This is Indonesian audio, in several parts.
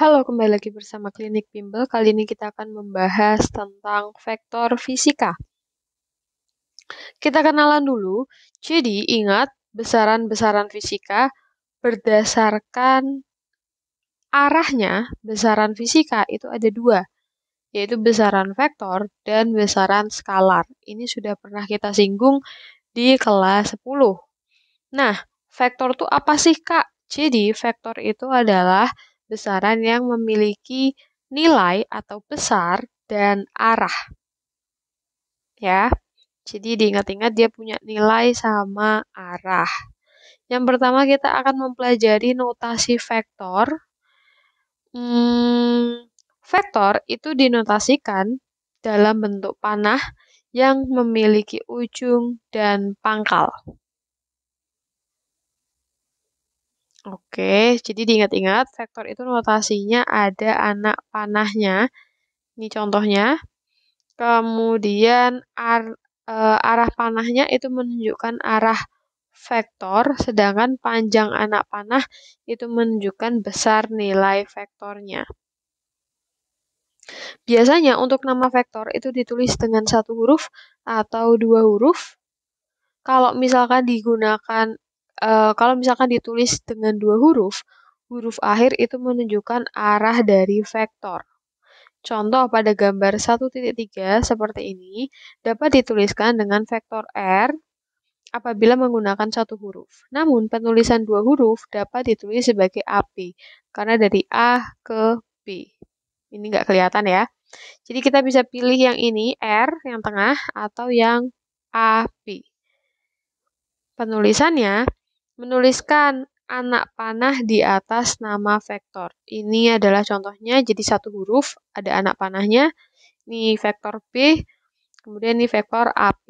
Halo, kembali lagi bersama Klinik Bimbel. Kali ini kita akan membahas tentang vektor fisika. Kita kenalan dulu. Jadi, ingat besaran-besaran fisika berdasarkan arahnya besaran fisika itu ada dua, yaitu besaran vektor dan besaran skalar. Ini sudah pernah kita singgung di kelas 10. Nah, vektor itu apa sih, Kak? Jadi, vektor itu adalah besaran yang memiliki nilai atau besar dan arah. Ya. Jadi diingat-ingat dia punya nilai sama arah. Yang pertama kita akan mempelajari notasi vektor. Hmm, vektor itu dinotasikan dalam bentuk panah yang memiliki ujung dan pangkal. Oke, jadi diingat-ingat vektor itu notasinya ada anak panahnya. Ini contohnya. Kemudian ar, e, arah panahnya itu menunjukkan arah vektor, sedangkan panjang anak panah itu menunjukkan besar nilai vektornya. Biasanya untuk nama vektor itu ditulis dengan satu huruf atau dua huruf. Kalau misalkan digunakan Eh, kalau misalkan ditulis dengan dua huruf, huruf akhir itu menunjukkan arah dari vektor. Contoh pada gambar 1.3 seperti ini dapat dituliskan dengan vektor R apabila menggunakan satu huruf. Namun penulisan dua huruf dapat ditulis sebagai AP karena dari A ke B. Ini nggak kelihatan ya. Jadi kita bisa pilih yang ini R yang tengah atau yang AP. Penulisannya Menuliskan anak panah di atas nama vektor. Ini adalah contohnya, jadi satu huruf, ada anak panahnya, ini vektor P, kemudian ini vektor AP.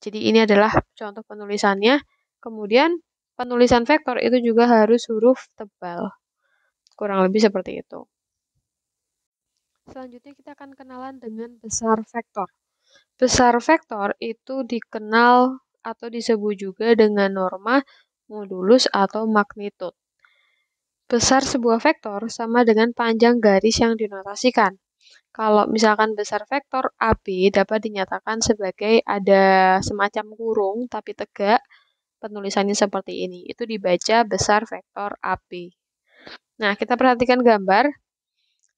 Jadi ini adalah contoh penulisannya. Kemudian penulisan vektor itu juga harus huruf tebal. Kurang lebih seperti itu. Selanjutnya kita akan kenalan dengan besar vektor. Besar vektor itu dikenal atau disebut juga dengan norma modulus atau magnitude. Besar sebuah vektor sama dengan panjang garis yang dinotasikan. Kalau misalkan besar vektor AB dapat dinyatakan sebagai ada semacam kurung tapi tegak, penulisannya seperti ini. Itu dibaca besar vektor AB. Nah, kita perhatikan gambar.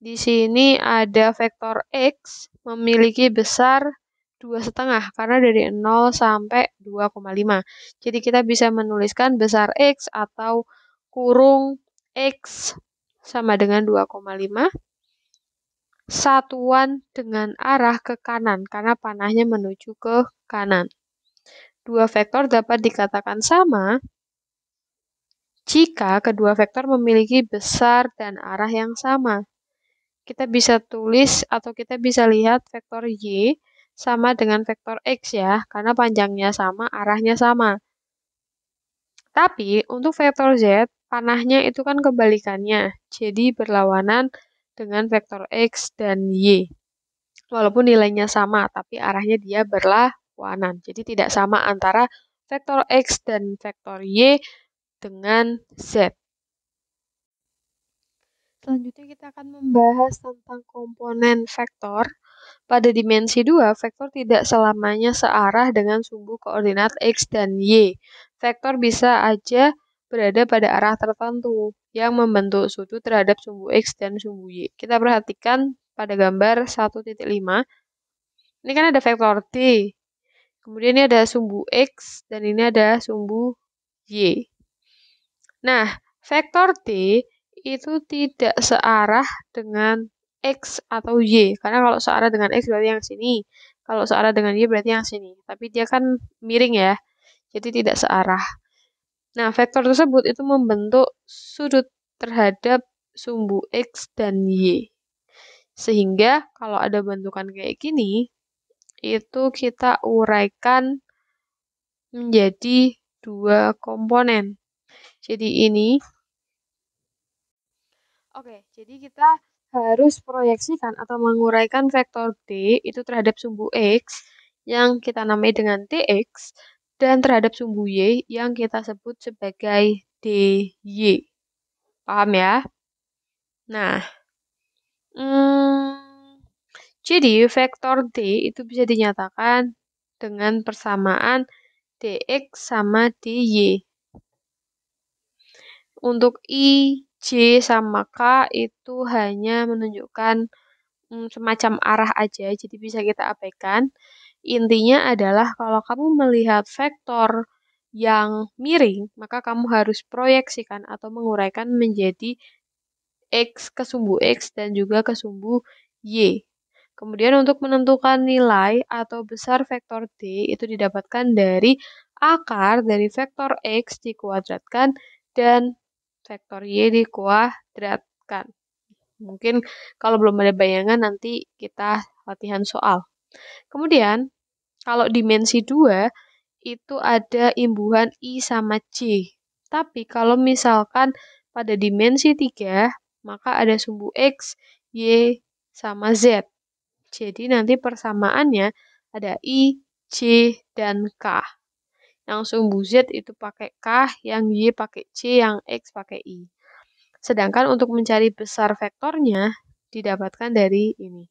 Di sini ada vektor X memiliki besar dua setengah karena dari 0 sampai 2,5. Jadi kita bisa menuliskan besar X atau kurung X sama dengan 2,5 satuan dengan arah ke kanan karena panahnya menuju ke kanan. Dua vektor dapat dikatakan sama jika kedua vektor memiliki besar dan arah yang sama. Kita bisa tulis atau kita bisa lihat vektor Y sama dengan vektor X ya, karena panjangnya sama, arahnya sama. Tapi untuk vektor Z, panahnya itu kan kebalikannya, jadi berlawanan dengan vektor X dan Y. Walaupun nilainya sama, tapi arahnya dia berlawanan. Jadi tidak sama antara vektor X dan vektor Y dengan Z. Selanjutnya kita akan membahas tentang komponen vektor. Pada dimensi 2, vektor tidak selamanya searah dengan sumbu koordinat X dan Y. Vektor bisa aja berada pada arah tertentu yang membentuk sudut terhadap sumbu X dan sumbu Y. Kita perhatikan pada gambar 1.5. Ini kan ada vektor t. Kemudian ini ada sumbu X dan ini ada sumbu Y. Nah, vektor t itu tidak searah dengan X atau Y. Karena kalau searah dengan X berarti yang sini. Kalau searah dengan Y berarti yang sini. Tapi dia kan miring ya. Jadi tidak searah. Nah, vektor tersebut itu membentuk sudut terhadap sumbu X dan Y. Sehingga kalau ada bentukan kayak gini, itu kita uraikan menjadi dua komponen. Jadi ini. Oke, jadi kita harus proyeksikan atau menguraikan vektor D itu terhadap sumbu X yang kita namai dengan TX dan terhadap sumbu Y yang kita sebut sebagai DY. Paham ya? Nah, hmm, jadi vektor D itu bisa dinyatakan dengan persamaan DX sama DY. Untuk I, C sama K itu hanya menunjukkan hmm, semacam arah aja, jadi bisa kita abaikan. Intinya adalah kalau kamu melihat vektor yang miring, maka kamu harus proyeksikan atau menguraikan menjadi X ke sumbu X dan juga ke sumbu Y. Kemudian untuk menentukan nilai atau besar vektor D itu didapatkan dari akar dari vektor X dikuadratkan dan vektor Y iya di kuah, dikuadratkan. Mungkin kalau belum ada bayangan nanti kita latihan soal. Kemudian, kalau dimensi 2 itu ada imbuhan I sama C. Tapi kalau misalkan pada dimensi 3, maka ada sumbu X, Y, sama Z. Jadi nanti persamaannya ada I, C, dan K yang sumbu Z itu pakai K, yang Y pakai C, yang X pakai I. Sedangkan untuk mencari besar vektornya didapatkan dari ini.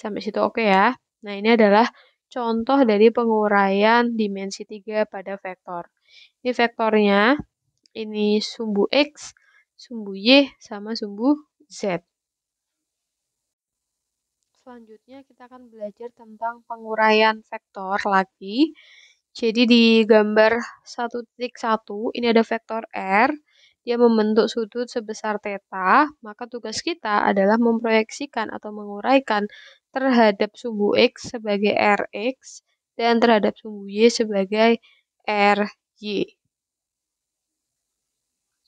Sampai situ oke okay ya. Nah, ini adalah contoh dari penguraian dimensi 3 pada vektor. Ini vektornya, ini sumbu X, sumbu Y, sama sumbu Z. Selanjutnya kita akan belajar tentang penguraian vektor lagi. Jadi di gambar 1.1 ini ada vektor R, dia membentuk sudut sebesar theta. maka tugas kita adalah memproyeksikan atau menguraikan terhadap sumbu X sebagai Rx dan terhadap sumbu Y sebagai RY.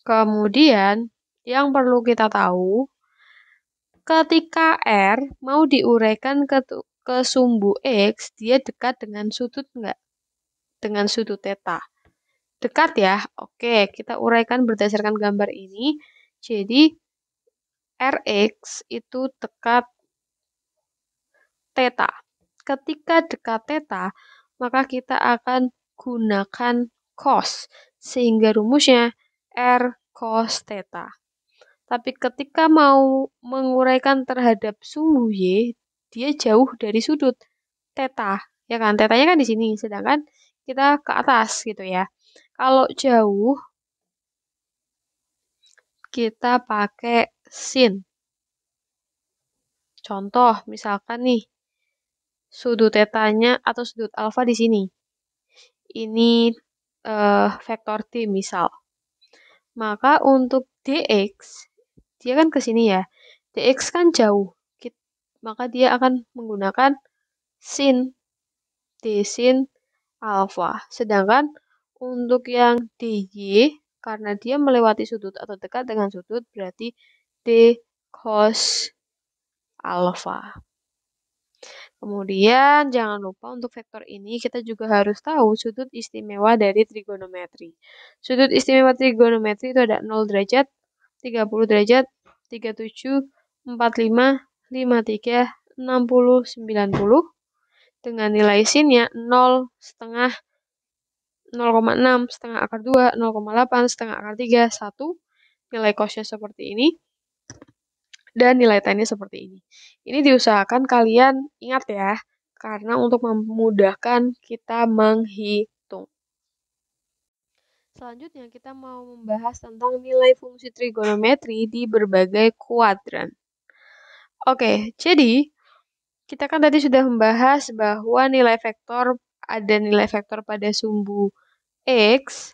Kemudian yang perlu kita tahu ketika R mau diuraikan ke, ke sumbu X, dia dekat dengan sudut enggak? dengan sudut theta. Dekat ya? Oke, kita uraikan berdasarkan gambar ini. Jadi, Rx itu dekat theta. Ketika dekat theta, maka kita akan gunakan cos. Sehingga rumusnya R cos theta. Tapi ketika mau menguraikan terhadap sumbu Y, dia jauh dari sudut theta. Ya kan? Tetanya kan di sini. Sedangkan kita ke atas gitu ya. Kalau jauh kita pakai sin. Contoh misalkan nih sudut tetanya atau sudut alfa di sini. Ini uh, vektor t misal. Maka untuk dx dia kan ke sini ya. dx kan jauh. Maka dia akan menggunakan sin d sin alfa. Sedangkan untuk yang dy karena dia melewati sudut atau dekat dengan sudut berarti d cos alfa. Kemudian jangan lupa untuk vektor ini kita juga harus tahu sudut istimewa dari trigonometri. Sudut istimewa trigonometri itu ada 0 derajat, 30 derajat, 37, 45, 53, 60, 90, dengan nilai sinnya 0 setengah 0,6 setengah akar 2, 0,8 setengah akar 3, 1. Nilai kosnya seperti ini. Dan nilai tanya seperti ini. Ini diusahakan kalian ingat ya, karena untuk memudahkan kita menghitung. Selanjutnya kita mau membahas tentang nilai fungsi trigonometri di berbagai kuadran. Oke, jadi kita kan tadi sudah membahas bahwa nilai vektor ada nilai vektor pada sumbu X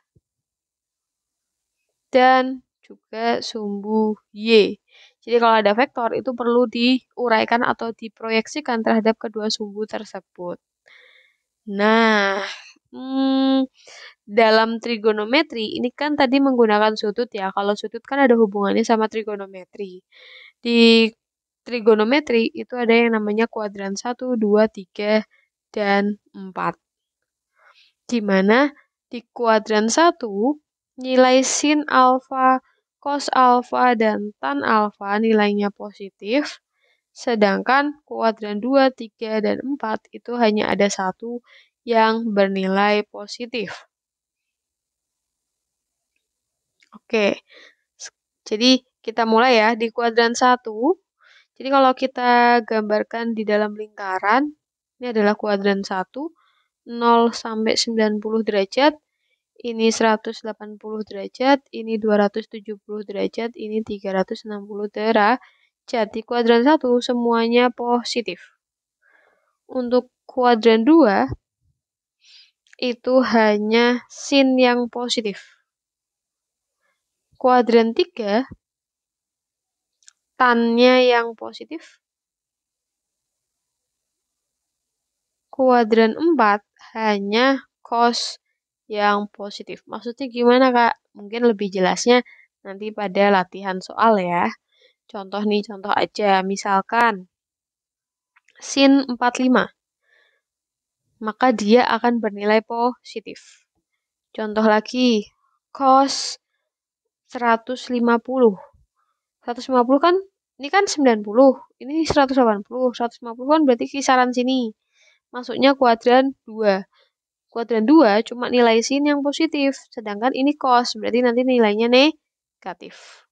dan juga sumbu Y. Jadi kalau ada vektor itu perlu diuraikan atau diproyeksikan terhadap kedua sumbu tersebut. Nah, hmm, dalam trigonometri ini kan tadi menggunakan sudut ya. Kalau sudut kan ada hubungannya sama trigonometri. Di trigonometri itu ada yang namanya kuadran 1, 2, 3, dan 4. Di mana di kuadran 1 nilai sin alfa, cos alfa, dan tan alfa nilainya positif, sedangkan kuadran 2, 3, dan 4 itu hanya ada satu yang bernilai positif. Oke, jadi kita mulai ya. Di kuadran 1, jadi kalau kita gambarkan di dalam lingkaran, ini adalah kuadran 1, 0 sampai 90 derajat, ini 180 derajat, ini 270 derajat, ini 360 derajat. Di kuadran 1 semuanya positif. Untuk kuadran 2 itu hanya sin yang positif. Kuadran 3 Tannya yang positif. Kuadran 4 hanya cos yang positif. Maksudnya gimana kak? Mungkin lebih jelasnya nanti pada latihan soal ya. Contoh nih, contoh aja. Misalkan sin 45 maka dia akan bernilai positif. Contoh lagi, cos 150. 150 kan ini kan 90, ini 180, 150 kan berarti kisaran sini. Masuknya kuadran 2. Kuadran 2 cuma nilai sin yang positif, sedangkan ini cos, berarti nanti nilainya negatif.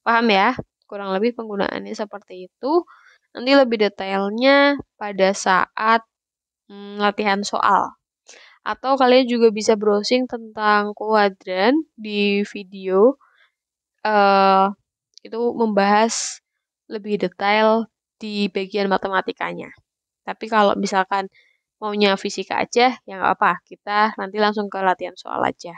Paham ya? Kurang lebih penggunaannya seperti itu. Nanti lebih detailnya pada saat hmm, latihan soal. Atau kalian juga bisa browsing tentang kuadran di video. Uh, itu membahas lebih detail di bagian matematikanya. Tapi kalau misalkan maunya fisika aja, ya nggak apa-apa. Kita nanti langsung ke latihan soal aja.